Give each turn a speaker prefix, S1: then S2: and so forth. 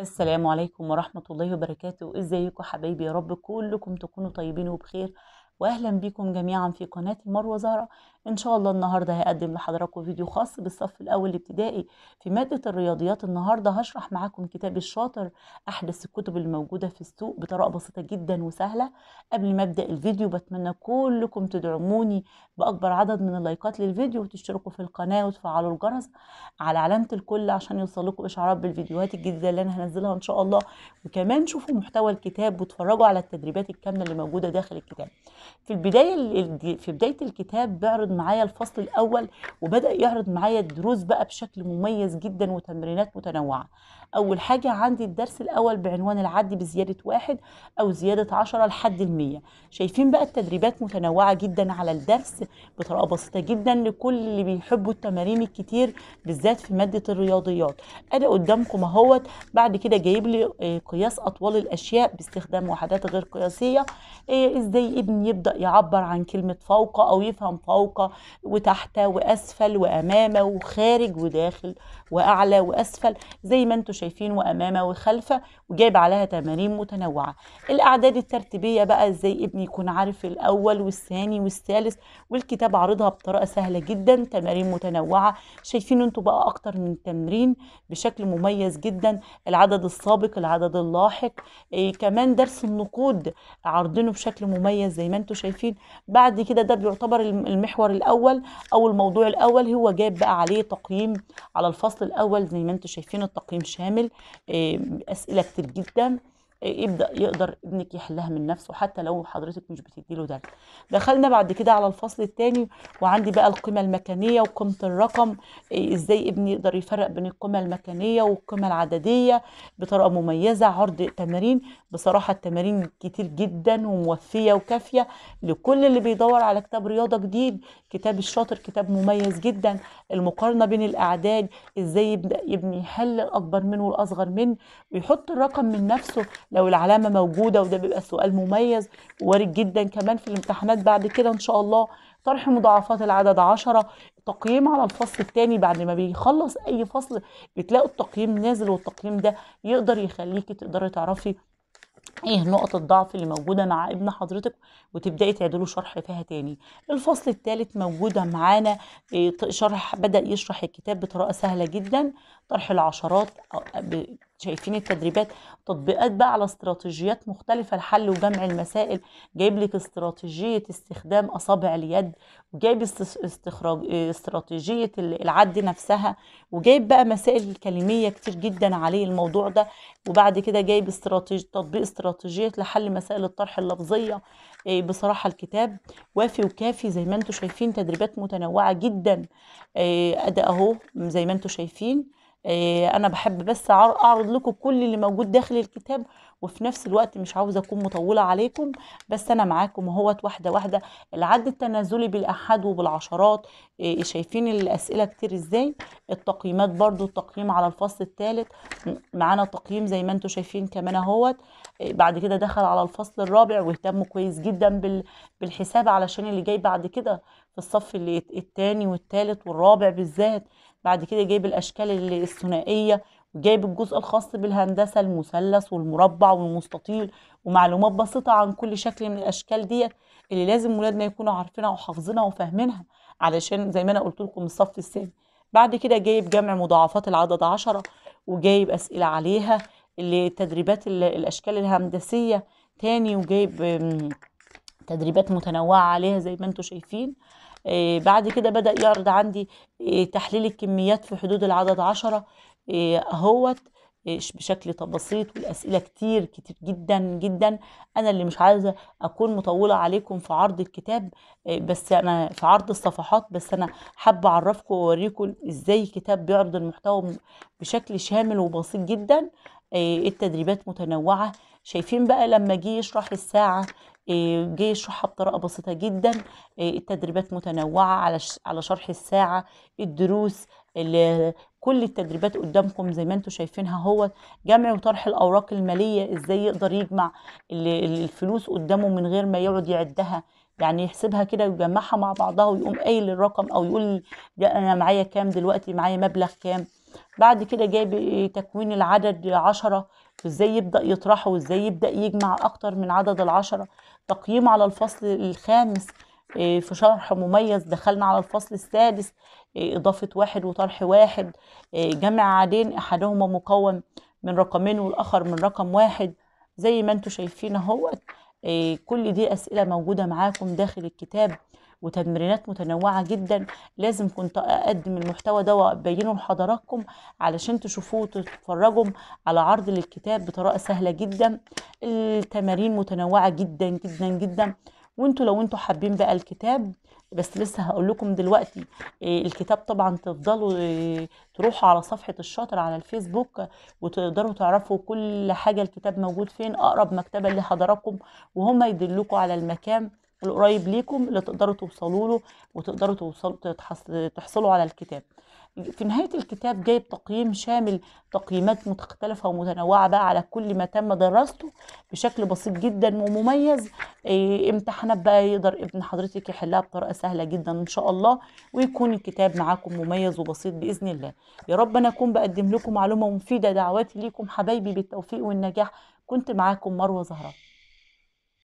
S1: السلام عليكم ورحمة الله وبركاته ازيكم حبايبي يا رب كلكم تكونوا طيبين وبخير واهلا بيكم جميعا في قناة المروة زهرة ان شاء الله النهارده هقدم لحضراتكم فيديو خاص بالصف الاول الابتدائي في ماده الرياضيات النهارده هشرح معاكم كتاب الشاطر احدث الكتب الموجوده في السوق بطريقه بسيطه جدا وسهله قبل ما ابدا الفيديو بتمنى كلكم تدعموني باكبر عدد من اللايكات للفيديو وتشتركوا في القناه وتفعلوا الجرس على علامه الكل عشان يوصلكم اشعارات بالفيديوهات الجديده اللي انا هنزلها ان شاء الله وكمان شوفوا محتوى الكتاب واتفرجوا على التدريبات الكامله اللي موجوده داخل الكتاب في البدايه في بدايه الكتاب بعرض معايا الفصل الاول وبدا يعرض معايا الدروس بقى بشكل مميز جدا وتمرينات متنوعه اول حاجه عندي الدرس الاول بعنوان العد بزياده واحد او زياده عشرة لحد المية شايفين بقى التدريبات متنوعه جدا على الدرس بطريقه بسيطه جدا لكل اللي بيحبوا التمارين الكتير بالذات في ماده الرياضيات انا قدامكم اهوت بعد كده جايب لي آه، قياس اطوال الاشياء باستخدام وحدات غير قياسيه آه، ازاي ابني يبدا يعبر عن كلمه فوق او يفهم فوق وتحت وأسفل وأمامه وخارج وداخل وأعلى وأسفل زي ما انتم شايفين وأمامه وخلفه وجايب عليها تمارين متنوعة الأعداد الترتيبية بقى ازاي ابني يكون عارف الأول والثاني والثالث والكتاب عارضها بطريقة سهلة جدا تمارين متنوعة شايفين انتم بقى أكتر من تمرين بشكل مميز جدا العدد السابق العدد اللاحق إيه كمان درس النقود عارضينه بشكل مميز زي ما انتم شايفين بعد كده ده بيعتبر المحور الاول او الموضوع الاول هو جاب بقى عليه تقييم على الفصل الاول زي ما انتم شايفين التقييم شامل اسئله كتير جدا يبدا يقدر ابنك يحلها من نفسه حتى لو حضرتك مش بتديله ده دخلنا بعد كده على الفصل الثاني وعندي بقى القيمه المكانيه وقيمه الرقم ازاي ابني يقدر يفرق بين القيمه المكانيه والقيمه العدديه بطريقه مميزه عرض تمارين بصراحه التمارين كتير جدا وموفيه وكافيه لكل اللي بيدور على كتاب رياضه جديد كتاب الشاطر كتاب مميز جدا المقارنه بين الاعداد ازاي يبدا يبني يحل الاكبر منه والاصغر منه ويحط الرقم من نفسه لو العلامه موجوده وده بيبقى سؤال مميز وارد جدا كمان في الامتحانات بعد كده ان شاء الله طرح مضاعفات العدد 10 تقييم على الفصل الثاني بعد ما بيخلص اي فصل بتلاقوا التقييم نازل والتقييم ده يقدر يخليكي تقدري تعرفي ايه نقط الضعف اللي موجودة مع ابن حضرتك وتبدأي تعدلوا شرح فيها تاني الفصل الثالث موجودة معانا إيه، شرح بدأ يشرح الكتاب بطريقة سهلة جدا طرح العشرات شايفين التدريبات تطبيقات بقى على استراتيجيات مختلفة لحل وجمع المسائل جايب لك استراتيجية استخدام أصابع اليد وجايب استخراج استراتيجية العد نفسها وجايب بقى مسائل كلمية كتير جدا عليه الموضوع ده وبعد كده جايب استراتيجي تطبيق استراتيجية لحل مسائل الطرح اللفظية آه، بصراحة الكتاب وافي وكافي زي ما انتم شايفين تدريبات متنوعة جدا آه، أداء اهو زي ما انتم شايفين آه، انا بحب بس اعرض لكم كل اللي موجود داخل الكتاب وفي نفس الوقت مش عاوزه اكون مطوله عليكم بس انا معاكم اهوت واحده واحده العد التنازلي بالاحاد وبالعشرات آه، شايفين الاسئله كتير ازاي التقييمات برضو التقييم على الفصل الثالث معانا تقييم زي ما انتم شايفين كمان اهوت آه، بعد كده دخل على الفصل الرابع واهتموا كويس جدا بالحساب علشان اللي جاي بعد كده في الصف الثاني والثالث والرابع بالذات بعد كده جايب الأشكال الثنائية وجايب الجزء الخاص بالهندسة المثلث والمربع والمستطيل ومعلومات بسيطة عن كل شكل من الأشكال ديت اللي لازم ولادنا يكونوا عارفينها وحافظينها وفاهمينها علشان زي ما أنا قلت لكم الصف الثاني بعد كده جايب جمع مضاعفات العدد عشرة وجايب أسئلة عليها اللي تدريبات الأشكال الهندسية تاني وجايب تدريبات متنوعة عليها زي ما انتم شايفين آه، بعد كده بدأ يعرض عندي آه، تحليل الكميات في حدود العدد عشرة آه، اهوت بشكل بسيط والأسئلة كتير كتير جدا جدا أنا اللي مش عايزة أكون مطولة عليكم في عرض الكتاب بس أنا في عرض الصفحات بس أنا حابة أعرفكم وأوريكم إزاي الكتاب بيعرض المحتوى بشكل شامل وبسيط جدا التدريبات متنوعة شايفين بقى لما جه يشرح الساعة آه، جه يشرحها بطريقة بسيطة جدا آه، التدريبات متنوعة على على شرح الساعة الدروس كل التدريبات قدامكم زي ما انتم شايفينها هو جمع وطرح الاوراق الماليه ازاي يقدر يجمع الفلوس قدامه من غير ما يقعد يعدها يعني يحسبها كده ويجمعها مع بعضها ويقوم قايل الرقم او يقول ده انا معايا كام دلوقتي معايا مبلغ كام بعد كده جاب تكوين العدد عشرة وازاي يبدأ يطرحه وازاي يبدأ يجمع أكتر من عدد العشرة تقييم على الفصل الخامس آه، في شرح مميز دخلنا على الفصل السادس آه، إضافة واحد وطرح واحد آه، جمع عدين أحدهما مكون من رقمين والآخر من رقم واحد زي ما انتم شايفين اهوت آه، كل دي أسئلة موجودة معاكم داخل الكتاب وتمرينات متنوعة جدا لازم كنت أقدم المحتوى ده وأبينه لحضراتكم علشان تشوفوه وتتفرجوا على عرض للكتاب بطريقة سهلة جدا التمارين متنوعة جدا جدا جدا وانتوا لو انتوا حابين بقى الكتاب بس لسه هقول لكم دلوقتي آه، الكتاب طبعا تفضلوا آه، تروحوا على صفحة الشاطر على الفيسبوك وتقدروا تعرفوا كل حاجة الكتاب موجود فين أقرب مكتبة لحضراتكم وهم يدلوكوا على المكان القريب ليكم اللي تقدروا توصلوا له وتقدروا توصلوا تحصلوا على الكتاب في نهاية الكتاب جايب تقييم شامل تقييمات مختلفة ومتنوعة بقى على كل ما تم دراسته بشكل بسيط جدا ومميز إيه، امتحانات بقى يقدر ابن حضرتك يحلها بطريقة سهلة جدا إن شاء الله ويكون الكتاب معاكم مميز وبسيط بإذن الله يا رب أنا أكون بقدم لكم معلومة مفيدة دعواتي ليكم حبايبي بالتوفيق والنجاح كنت معاكم مروة زهران